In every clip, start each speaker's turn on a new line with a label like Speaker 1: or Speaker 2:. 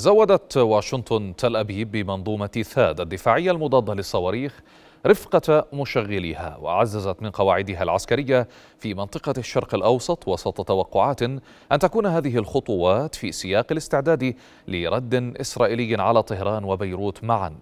Speaker 1: زودت واشنطن تل أبيب بمنظومة ثاد الدفاعية المضادة للصواريخ رفقة مشغليها وعززت من قواعدها العسكرية في منطقة الشرق الأوسط وسط توقعات أن تكون هذه الخطوات في سياق الاستعداد لرد إسرائيلي على طهران وبيروت معا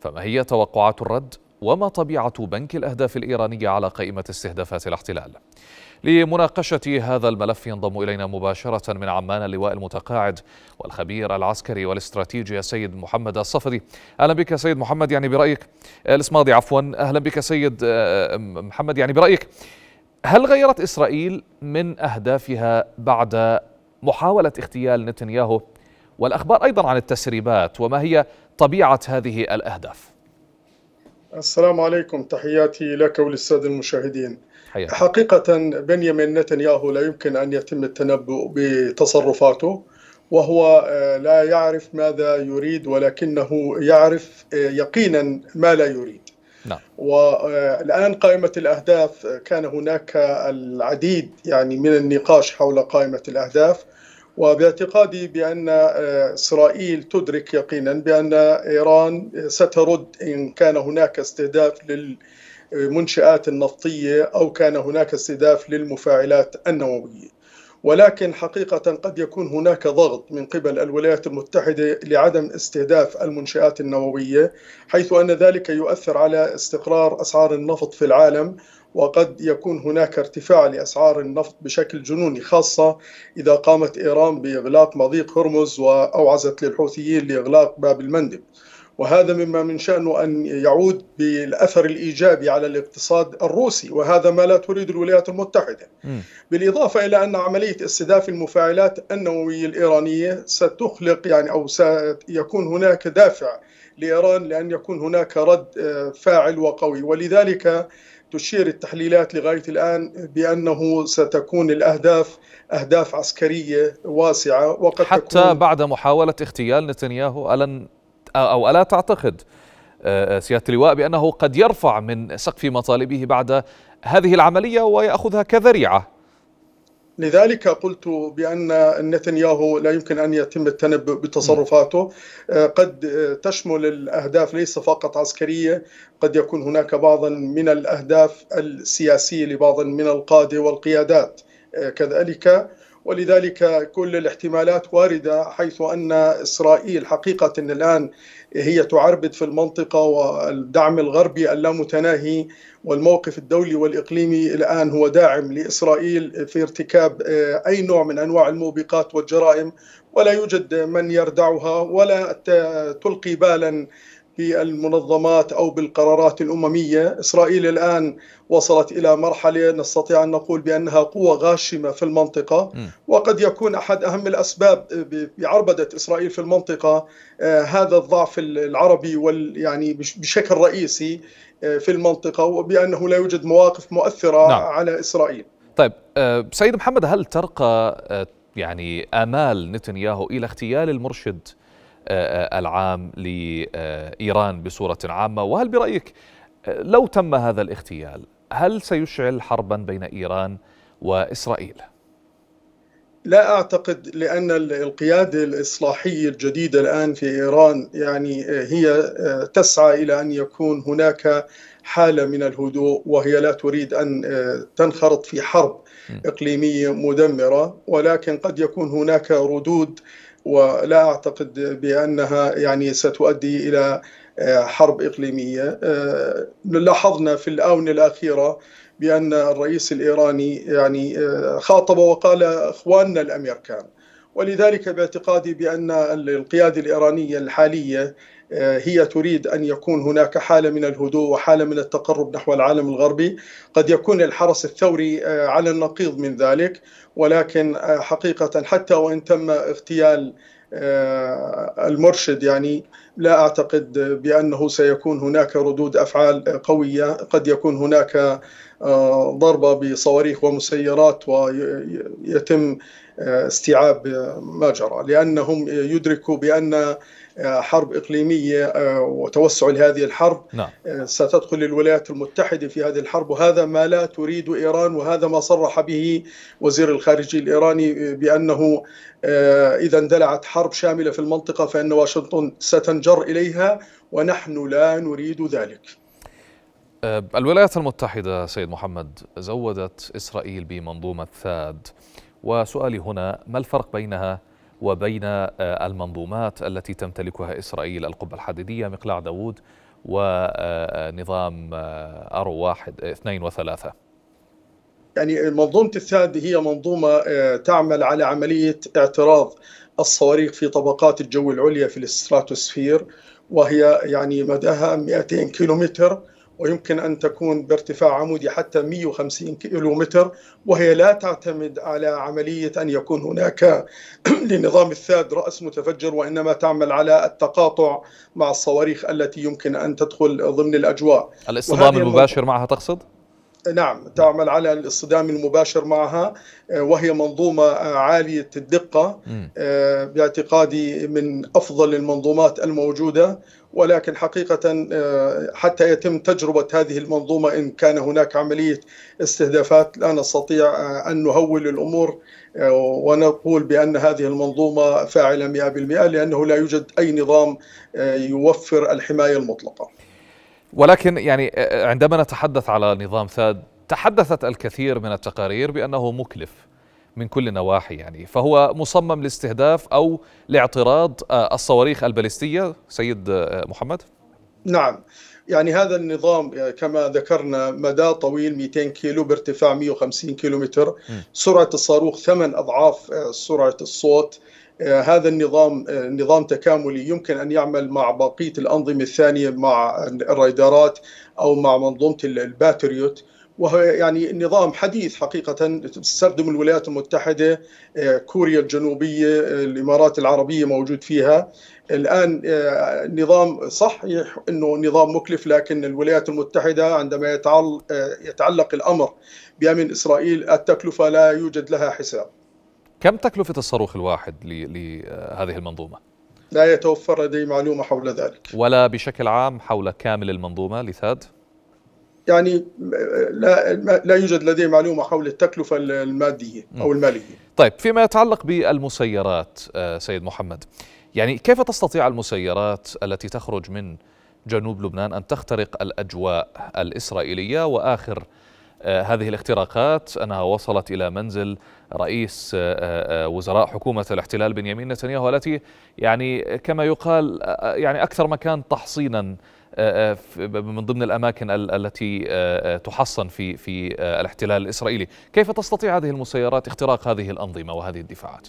Speaker 1: فما هي توقعات الرد؟ وما طبيعة بنك الأهداف الإيرانية على قائمة استهدافات الاحتلال لمناقشة هذا الملف ينضم إلينا مباشرة من عمان اللواء المتقاعد والخبير العسكري والاستراتيجي السيد محمد الصفدي أهلا بك سيد محمد يعني برأيك آه، الإسماضي عفوا أهلا بك سيد آه، آه، محمد يعني برأيك هل غيرت إسرائيل من أهدافها بعد محاولة اغتيال نتنياهو والأخبار أيضا عن التسريبات وما هي طبيعة هذه الأهداف؟
Speaker 2: السلام عليكم تحياتي لك وللسادة المشاهدين حياتي. حقيقة بنيامين نتنياهو لا يمكن أن يتم التنبؤ بتصرفاته وهو آه، لا يعرف ماذا يريد ولكنه يعرف آه، يقينا ما لا يريد نعم. والآن آه، قائمة الأهداف كان هناك العديد يعني من النقاش حول قائمة الأهداف وباعتقادي بان آه، اسرائيل تدرك يقينا بان ايران سترد ان كان هناك استهداف للمنشات النفطيه او كان هناك استهداف للمفاعلات النوويه. ولكن حقيقة قد يكون هناك ضغط من قبل الولايات المتحدة لعدم استهداف المنشآت النووية حيث أن ذلك يؤثر على استقرار أسعار النفط في العالم وقد يكون هناك ارتفاع لأسعار النفط بشكل جنوني خاصة إذا قامت إيران بإغلاق مضيق هرمز وأوعزت للحوثيين لإغلاق باب المندب وهذا مما من شأنه أن يعود بالأثر الإيجابي على الاقتصاد الروسي وهذا ما لا تريد الولايات المتحدة م. بالإضافة إلى أن عملية استهداف المفاعلات النووية الإيرانية ستخلق يعني أو سيكون هناك دافع لإيران لأن يكون هناك رد آه، فاعل وقوي ولذلك تشير التحليلات لغاية الآن بأنه ستكون الأهداف أهداف عسكرية واسعة وقد حتى تكون
Speaker 1: بعد محاولة اغتيال نتنياهو ألن أو ألا تعتقد آه، آه، سيادة اللواء بأنه قد يرفع من سقف مطالبه بعد هذه العملية ويأخذها كذريعة
Speaker 2: لذلك قلت بأن نتنياهو لا يمكن أن يتم التنبؤ بتصرفاته آه، قد تشمل الأهداف ليس فقط عسكرية قد يكون هناك بعضا من الأهداف السياسية لبعض من القادة والقيادات كذلك ولذلك كل الاحتمالات وارده حيث ان اسرائيل حقيقه إن الان هي تعربد في المنطقه والدعم الغربي اللامتناهي والموقف الدولي والاقليمي الان هو داعم لاسرائيل في ارتكاب آه، اي نوع من انواع الموبقات والجرائم ولا يوجد من يردعها ولا تلقي بالا بالمنظمات او بالقرارات الامميه، اسرائيل الان وصلت الى مرحله نستطيع ان نقول بانها قوه غاشمه في المنطقه وقد يكون احد اهم الاسباب بعربده اسرائيل في المنطقه آه، هذا الضعف العربي وال يعني بشكل رئيسي آه، في المنطقه وبانه لا يوجد مواقف مؤثره نعم. على اسرائيل.
Speaker 1: طيب آه، سيد محمد هل ترقى يعني امال نتنياهو الى اغتيال المرشد آه، آه، العام لإيران بصورة عامة وهل برأيك آه، لو تم هذا الاغتيال هل سيشعل حربا بين إيران وإسرائيل؟
Speaker 2: لا أعتقد لأن القيادة الإصلاحية الجديدة الآن في إيران يعني هي تسعى إلى أن يكون هناك حالة من الهدوء وهي لا تريد أن تنخرط في حرب إقليمية مدمرة ولكن قد يكون هناك ردود ولا اعتقد بانها يعني ستؤدي الى آه، حرب اقليميه آه، لاحظنا في الاونه الاخيره بان الرئيس الايراني يعني آه، خاطب وقال اخواننا الامريكان ولذلك باعتقادي بان القياده الايرانيه الحاليه آه، هي تريد ان يكون هناك حاله من الهدوء وحاله من التقرب نحو العالم الغربي، قد يكون الحرس الثوري آه، على النقيض من ذلك، ولكن آه، حقيقه حتى وان تم اغتيال المرشد يعني لا اعتقد بانه سيكون هناك ردود افعال قويه، قد يكون هناك ضربه بصواريخ ومسيرات ويتم استيعاب ما جرى، لانهم يدركوا بان آه، حرب إقليمية آه، وتوسع لهذه الحرب نعم. آه، ستدخل الولايات المتحدة في هذه الحرب وهذا ما لا تريد إيران وهذا ما صرح به وزير الخارجية الإيراني بأنه إذا اندلعت حرب شاملة في المنطقة فإن واشنطن ستنجر إليها ونحن لا نريد ذلك
Speaker 1: الولايات المتحدة سيد محمد زودت إسرائيل بمنظومة ثاد وسؤالي هنا ما الفرق بينها وبين آه، المنظومات التي تمتلكها إسرائيل القبة الحديدية مقلاع داوود ونظام آه، آه، أرو واحد اثنين وثلاثة
Speaker 2: يعني منظومة الثاد هي منظومة تعمل على عملية اعتراض الصواريخ في طبقات الجو العليا في الاستراتوسفير وهي يعني مداها 200 كيلومتر ويمكن أن تكون بارتفاع عمودي حتى 150 كيلومتر وهي لا تعتمد على عملية أن يكون هناك لنظام الثاد رأس متفجر وإنما تعمل على التقاطع مع الصواريخ التي يمكن أن تدخل ضمن الأجواء
Speaker 1: الاصطدام المباشر
Speaker 2: معها تقصد؟ نعم تعمل على الاصطدام المباشر معها آه، وهي منظومة آه، عالية الدقة آه، باعتقادي من أفضل المنظومات الموجودة ولكن حقيقة حتى يتم تجربة هذه المنظومة إن كان هناك عملية استهدافات لا نستطيع أن نهول الأمور ونقول بأن هذه المنظومة فاعلة 100% لأنه لا يوجد أي نظام يوفر الحماية المطلقة
Speaker 1: ولكن يعني آه، آه، عندما نتحدث على نظام ثاد تحدثت الكثير من التقارير بأنه مكلف من كل النواحي يعني فهو مصمم لاستهداف أو لاعتراض آه، الصواريخ البالستية سيد محمد
Speaker 2: نعم يعني هذا النظام كما ذكرنا مدى طويل 200 كيلو بارتفاع 150 كيلو متر سرعة الصاروخ ثمان أضعاف سرعة الصوت آه، هذا النظام آه، نظام تكاملي يمكن ان يعمل مع بقيه الانظمه الثانيه مع الرادارات او مع منظومه الباتريوت وهو يعني نظام حديث حقيقة تستخدم الولايات المتحدة آه، كوريا الجنوبية الإمارات العربية موجود فيها الآن نظام صحيح أنه نظام مكلف لكن الولايات المتحدة عندما يتعلق الأمر بأمن إسرائيل التكلفة لا يوجد لها حساب
Speaker 1: كم تكلفة الصاروخ الواحد لهذه المنظومة؟
Speaker 2: لا يتوفر لدي معلومة حول ذلك
Speaker 1: ولا بشكل عام حول كامل المنظومة لثاد؟
Speaker 2: يعني لا, لا يوجد لدي معلومة حول التكلفة المادية أو المالية
Speaker 1: طيب فيما يتعلق بالمسيرات آه، سيد محمد يعني كيف تستطيع المسيرات التي تخرج من جنوب لبنان أن تخترق الأجواء الإسرائيلية وآخر آه، هذه الاختراقات أنها وصلت إلى منزل رئيس آه، آه، وزراء حكومة الاحتلال بنيامين نتنياهو التي يعني كما يقال يعني أكثر مكان تحصينا من ضمن الأماكن التي تحصن في في الاحتلال الإسرائيلي كيف تستطيع هذه المسيرات اختراق هذه الأنظمة وهذه الدفاعات؟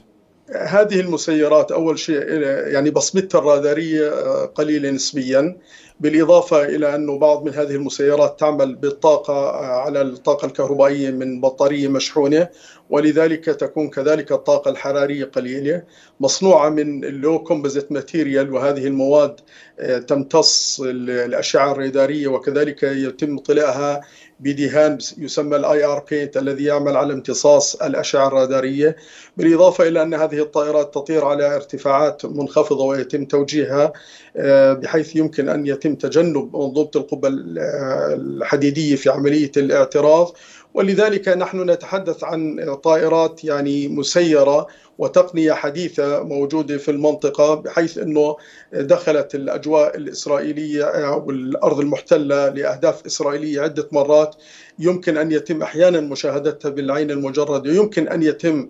Speaker 2: هذه المسيرات أول شيء يعني بصمتها الرادارية آه، قليلة نسبيا بالإضافة إلى أنه بعض من هذه المسيرات تعمل بالطاقة آه، على الطاقة الكهربائية من بطارية مشحونة ولذلك تكون كذلك الطاقة الحرارية قليلة مصنوعة من اللو كومبوزيت ماتيريال وهذه المواد آه، تمتص الأشعة الرادارية وكذلك يتم طلائها دي هامز يسمى الاي ار بينت الذي يعمل على امتصاص الاشعه الراداريه بالاضافه الى ان هذه الطائرات تطير على ارتفاعات منخفضه ويتم توجيهها آه، بحيث يمكن ان يتم تجنب منظومه القبه آه، الحديديه في عمليه الاعتراض ولذلك نحن نتحدث عن طائرات يعني مسيره وتقنيه حديثه موجوده في المنطقه بحيث انه دخلت الاجواء الاسرائيليه او الارض المحتله لاهداف اسرائيليه عده مرات يمكن ان يتم احيانا مشاهدتها بالعين المجرده ويمكن ان يتم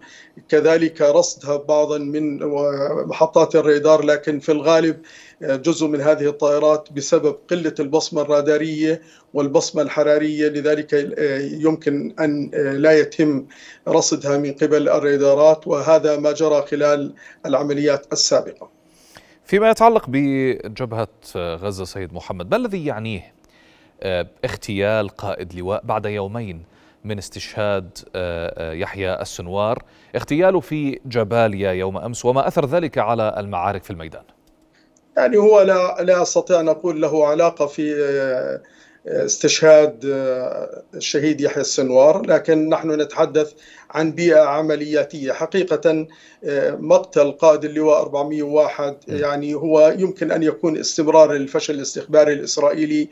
Speaker 2: كذلك رصدها بعضا من محطات الرادار لكن في الغالب جزء من هذه الطائرات بسبب قله البصمه الراداريه والبصمه الحراريه لذلك يمكن ان آه، لا يتم رصدها من قبل الرادارات وهذا ما جرى خلال العمليات السابقه.
Speaker 1: فيما يتعلق بجبهه آه، غزه سيد محمد، ما الذي يعنيه آه، اغتيال قائد لواء بعد يومين من استشهاد يحيى السنوار اغتياله في جباليا يوم امس وما اثر ذلك على المعارك في الميدان؟
Speaker 2: يعني هو لا لا استطيع ان اقول له علاقه في استشهاد آه، الشهيد يحيى السنوار لكن نحن نتحدث عن بيئة عملياتية حقيقة آه، مقتل قائد اللواء 401 يعني هو يمكن أن يكون استمرار الفشل الاستخباري الإسرائيلي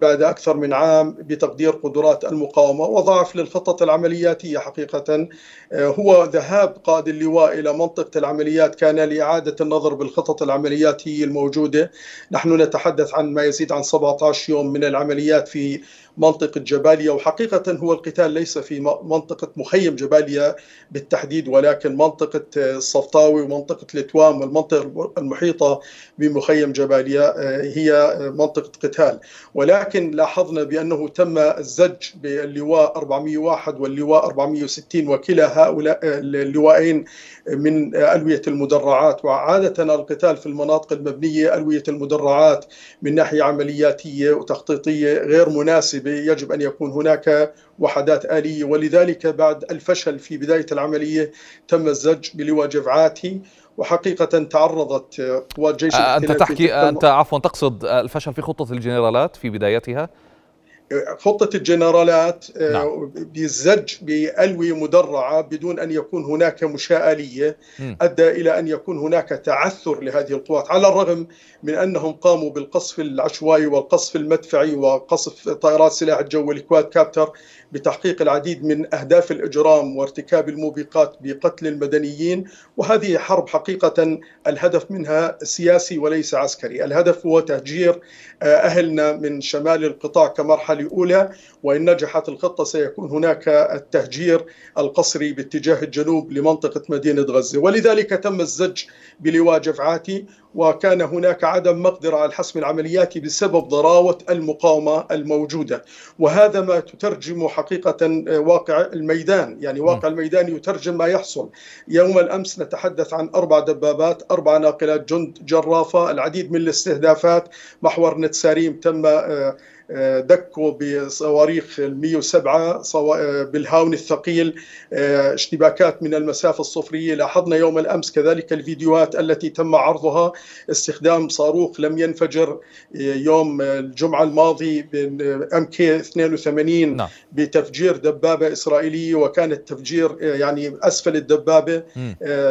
Speaker 2: بعد أكثر من عام بتقدير قدرات المقاومة وضعف للخطط العملياتية حقيقة آه، هو ذهاب قائد اللواء إلى منطقة العمليات كان لإعادة النظر بالخطط العملياتية الموجودة نحن نتحدث عن ما يزيد عن 17 يوم من العمليات في منطقة جباليا وحقيقة هو القتال ليس في منطقة مخيم جباليا بالتحديد ولكن منطقة آه، الصفطاوي ومنطقة التوام والمنطقة المحيطة بمخيم جباليا آه، هي منطقة قتال ولكن ولكن لاحظنا بأنه تم الزج باللواء 401 واللواء 460 وكلا هؤلاء اللوائين من ألوية المدرعات وعادة القتال في المناطق المبنية ألوية المدرعات من ناحية عملياتية وتخطيطية غير مناسبة يجب أن يكون هناك وحدات آلية ولذلك بعد الفشل في بداية العملية تم الزج بلواء جفعاتي وحقيقه تعرضت قوات جيش انت تحكي انت
Speaker 1: عفوا تقصد الفشل في خطه الجنرالات في بدايتها
Speaker 2: خطة الجنرالات آه، نعم. بالزج بألوية مدرعة بدون أن يكون هناك مشاءلية أدى إلى أن يكون هناك تعثر لهذه القوات على الرغم من أنهم قاموا بالقصف العشوائي والقصف المدفعي وقصف طائرات سلاح الجو الكواد كابتر بتحقيق العديد من أهداف الإجرام وارتكاب الموبقات بقتل المدنيين وهذه حرب حقيقة الهدف منها سياسي وليس عسكري الهدف هو تهجير آه، أهلنا من شمال القطاع كمرحلة الأولى وإن نجحت الخطة سيكون هناك التهجير القصري باتجاه الجنوب لمنطقة مدينة غزة ولذلك تم الزج بلواء جفعاتي وكان هناك عدم مقدرة على الحسم العملياتي بسبب ضراوة المقاومة الموجودة وهذا ما تترجم حقيقة آه، واقع الميدان يعني واقع الميدان يترجم ما يحصل يوم الأمس نتحدث عن أربع دبابات أربع ناقلات جند جرافة العديد من الاستهدافات محور نتساريم تم آه، دكوا بصواريخ ال 107 آه، بالهاون الثقيل آه، اشتباكات من المسافة الصفرية لاحظنا يوم الأمس كذلك الفيديوهات التي تم عرضها استخدام صاروخ لم ينفجر آه، يوم الجمعة الماضي ام كي 82 نعم. بتفجير دبابة إسرائيلية وكان التفجير يعني أسفل الدبابة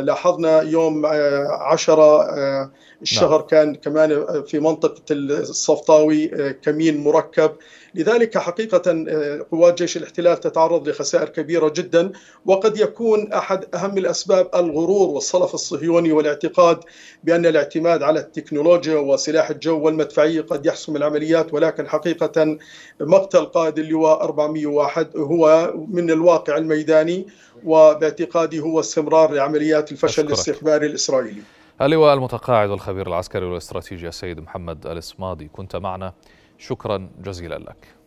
Speaker 2: لاحظنا يوم 10 الشهر نعم. كان كمان في منطقة الصفطاوي كمين مركب مركب لذلك حقيقة آه، قوات جيش الاحتلال تتعرض لخسائر كبيرة جدا وقد يكون أحد أهم الأسباب الغرور والصلف الصهيوني والاعتقاد بأن الاعتماد على التكنولوجيا وسلاح الجو والمدفعية قد يحسم العمليات ولكن حقيقة مقتل قائد اللواء 401 هو من الواقع الميداني وباعتقادي هو استمرار لعمليات الفشل أشكرك. الاستخباري الإسرائيلي
Speaker 1: اللواء المتقاعد والخبير العسكري والاستراتيجي السيد محمد الإصمادي كنت معنا شكرا جزيلا لك